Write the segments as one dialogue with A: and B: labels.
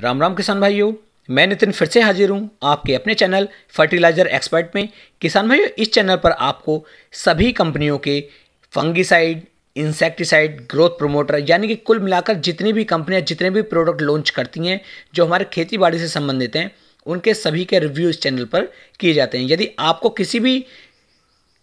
A: राम राम किसान भाइयों मैं नितिन फिर से हाजिर हूँ आपके अपने चैनल फर्टिलाइज़र एक्सपर्ट में किसान भाइयों इस चैनल पर आपको सभी कंपनियों के फंगिसाइड इंसेक्टिसाइड ग्रोथ प्रोमोटर यानी कि कुल मिलाकर जितनी भी कंपनियाँ जितने भी प्रोडक्ट लॉन्च करती हैं जो हमारे खेती बाड़ी से संबंधित हैं उनके सभी के रिव्यू इस चैनल पर किए जाते हैं यदि आपको किसी भी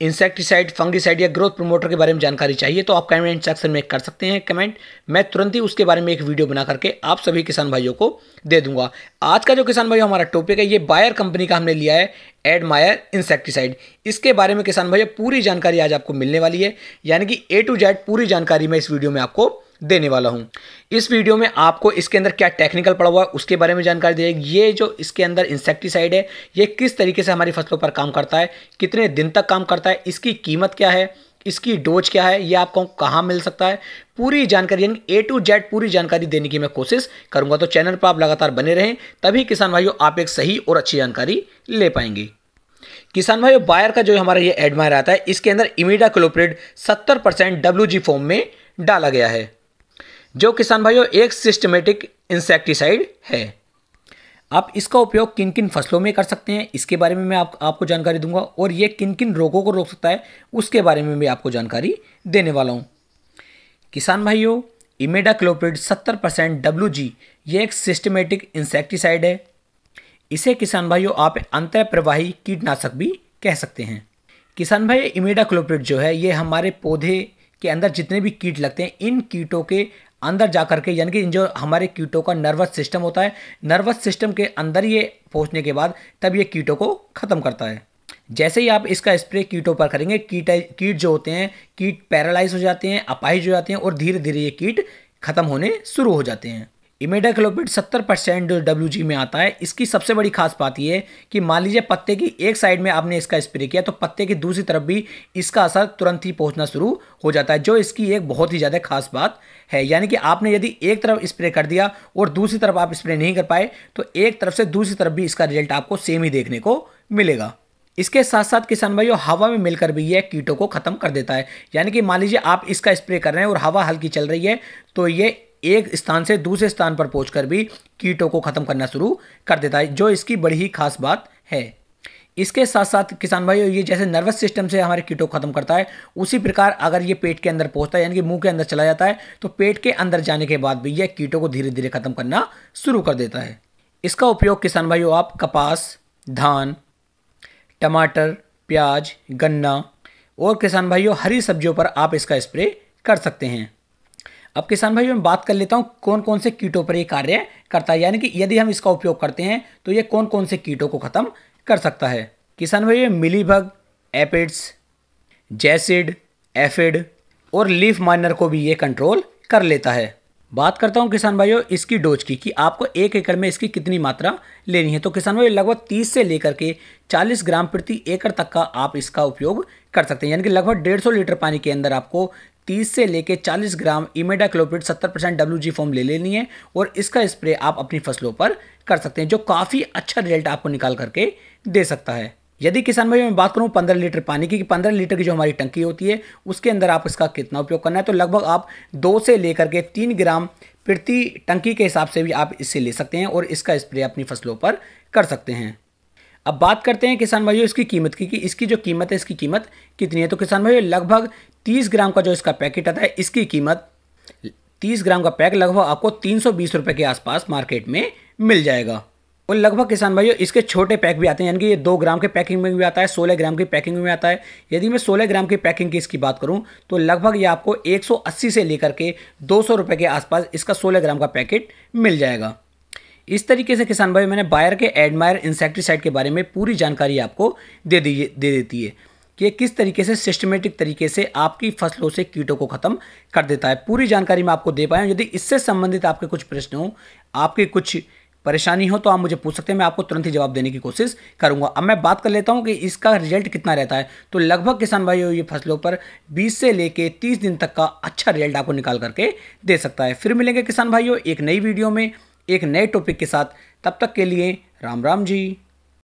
A: इंसेक्टिसाइड फंगिसाइड या ग्रोथ प्रमोटर के बारे में जानकारी चाहिए तो आप कमेंट सेक्शन में कर सकते हैं कमेंट मैं तुरंत ही उसके बारे में एक वीडियो बना करके आप सभी किसान भाइयों को दे दूंगा आज का जो किसान भाइयों हमारा टॉपिक है ये बायर कंपनी का हमने लिया है एडमायर इंसेक्टिसाइड इसके बारे में किसान भाइयों पूरी जानकारी आज आपको मिलने वाली है यानी कि ए टू जेड पूरी जानकारी मैं इस वीडियो में आपको देने वाला हूँ इस वीडियो में आपको इसके अंदर क्या टेक्निकल पड़ा हुआ है उसके बारे में जानकारी दी जाएगी ये जो इसके अंदर इंसेक्टिसाइड है ये किस तरीके से हमारी फसलों पर काम करता है कितने दिन तक काम करता है इसकी कीमत क्या है इसकी डोज क्या है ये आपको कहाँ मिल सकता है पूरी जानकारी यानी ए टू जेड पूरी जानकारी देने की मैं कोशिश करूँगा तो चैनल पर आप लगातार बने रहें तभी किसान भाइयों आप एक सही और अच्छी जानकारी ले पाएंगे किसान भाई बायर का जो हमारा ये एडमायर आता है इसके अंदर इमीडा क्लोप्रेड सत्तर परसेंट डब्ल्यू जी फॉर्म में डाला गया है जो किसान भाइयों एक सिस्टमेटिक इंसेक्टिसाइड है आप इसका उपयोग किन किन फसलों में कर सकते हैं इसके बारे में मैं आप, आपको जानकारी दूंगा और ये किन किन रोगों को रोक सकता है उसके बारे में भी आपको जानकारी देने वाला हूँ किसान भाइयों इमेडा क्लोप्रिड सत्तर परसेंट डब्ल्यू जी ये एक सिस्टमेटिक इंसेक्टिसाइड है इसे किसान भाइयों आप अंतर प्रवाही कीटनाशक भी कह सकते हैं किसान भाई इमेडा क्लोप्रिड जो है ये हमारे पौधे के अंदर जितने भी कीट लगते हैं इन कीटों के अंदर जा करके यानी कि जो हमारे कीटों का नर्वस सिस्टम होता है नर्वस सिस्टम के अंदर ये पहुँचने के बाद तब ये कीटों को ख़त्म करता है जैसे ही आप इसका स्प्रे कीटों पर करेंगे कीट कीट जो होते हैं कीट पैरालाइज हो जाते हैं अपाहिज हो जाते हैं और धीरे धीरे ये कीट खत्म होने शुरू हो जाते हैं इमेडाक्लोपिड 70 परसेंट जो डब्ल्यू में आता है इसकी सबसे बड़ी खास बात यह है कि मान लीजिए पत्ते की एक साइड में आपने इसका स्प्रे किया तो पत्ते की दूसरी तरफ भी इसका असर तुरंत ही पहुंचना शुरू हो जाता है जो इसकी एक बहुत ही ज़्यादा खास बात है यानी कि आपने यदि एक तरफ स्प्रे कर दिया और दूसरी तरफ आप स्प्रे नहीं कर पाए तो एक तरफ से दूसरी तरफ भी इसका रिजल्ट आपको सेम ही देखने को मिलेगा इसके साथ साथ किसान भाइयों हवा में मिलकर भी यह कीटों को खत्म कर देता है यानी कि मान लीजिए आप इसका स्प्रे कर रहे हैं और हवा हल्की चल रही है तो ये एक स्थान से दूसरे स्थान पर पहुंचकर भी कीटों को ख़त्म करना शुरू कर देता है जो इसकी बड़ी ही खास बात है इसके साथ साथ किसान भाइयों ये जैसे नर्वस सिस्टम से हमारे कीटों को खत्म करता है उसी प्रकार अगर ये पेट के अंदर पहुंचता है यानी कि मुंह के अंदर चला जाता है तो पेट के अंदर जाने के बाद भी यह कीटों को धीरे धीरे खत्म करना शुरू कर देता है इसका उपयोग किसान भाइयों आप कपास धान टमाटर प्याज गन्ना और किसान भाइयों हरी सब्जियों पर आप इसका स्प्रे कर सकते हैं अब किसान भाई मैं बात कर लेता हूँ कौन कौन से कीटों पर यह कार्य करता है यानी कि यदि हम इसका उपयोग करते हैं तो ये कौन कौन से कीटों को ख़त्म कर सकता है किसान भाई ये मिलीभग एपिड्स जैसिड एफिड और लीफ माइनर को भी ये कंट्रोल कर लेता है बात करता हूँ किसान भाइयों इसकी डोज की कि आपको एक एकड़ में इसकी कितनी मात्रा लेनी है तो किसान भाई लगभग 30 से लेकर के 40 ग्राम प्रति एकड़ तक का आप इसका उपयोग कर सकते हैं यानी कि लगभग 150 लीटर पानी के अंदर आपको 30 से लेकर 40 gram imidacloprid 70 percent W form ले लेनी है और इसका स्प्रे आप अपनी फसलों पर कर सकते हैं जो काफ़ी अच्छा रिजल्ट आपको निकाल करके दे सकता है यदि किसान भाई मैं बात करूँ पंद्रह लीटर पानी की कि पंद्रह लीटर की जो हमारी टंकी होती है उसके अंदर आप इसका कितना उपयोग करना है तो लगभग आप दो से लेकर के तीन ग्राम प्रति टंकी के हिसाब से भी आप इससे ले सकते हैं और इसका स्प्रे अपनी फसलों पर कर सकते हैं अब बात करते हैं किसान भाइयों इसकी कीमत की कि इसकी जो कीमत है इसकी कीमत कितनी है तो किसान भाइयों लगभग तीस ग्राम का जो इसका पैकेट आता है इसकी कीमत तीस ग्राम का पैक लगभग आपको तीन सौ बीस रुपये के आसपास मार्केट में मिल जाएगा और लगभग किसान भाइयों इसके छोटे पैक भी आते हैं यानी कि ये दो ग्राम के पैकिंग में भी आता है सोलह ग्राम की पैकिंग में आता है यदि मैं सोलह ग्राम की पैकिंग की इसकी बात करूं तो लगभग ये आपको 180 से लेकर के दो सौ रुपये के आसपास इसका सोलह ग्राम का पैकेट मिल जाएगा इस तरीके से किसान भाई मैंने बायर के एडमायर इंसेक्टिसाइड के बारे में पूरी जानकारी आपको दे दी दे देती है कि ये किस तरीके से सिस्टमेटिक तरीके से आपकी फसलों से कीटों को ख़त्म कर देता है पूरी जानकारी मैं आपको दे पाया यदि इससे संबंधित आपके कुछ प्रश्न हों आपके कुछ परेशानी हो तो आप मुझे पूछ सकते हैं मैं आपको तुरंत ही जवाब देने की कोशिश करूंगा अब मैं बात कर लेता हूं कि इसका रिजल्ट कितना रहता है तो लगभग किसान भाइयों ये फसलों पर 20 से लेके 30 दिन तक का अच्छा रिजल्ट आपको निकाल करके दे सकता है फिर मिलेंगे किसान भाइयों एक नई वीडियो में एक नए टॉपिक के साथ तब तक के लिए राम राम जी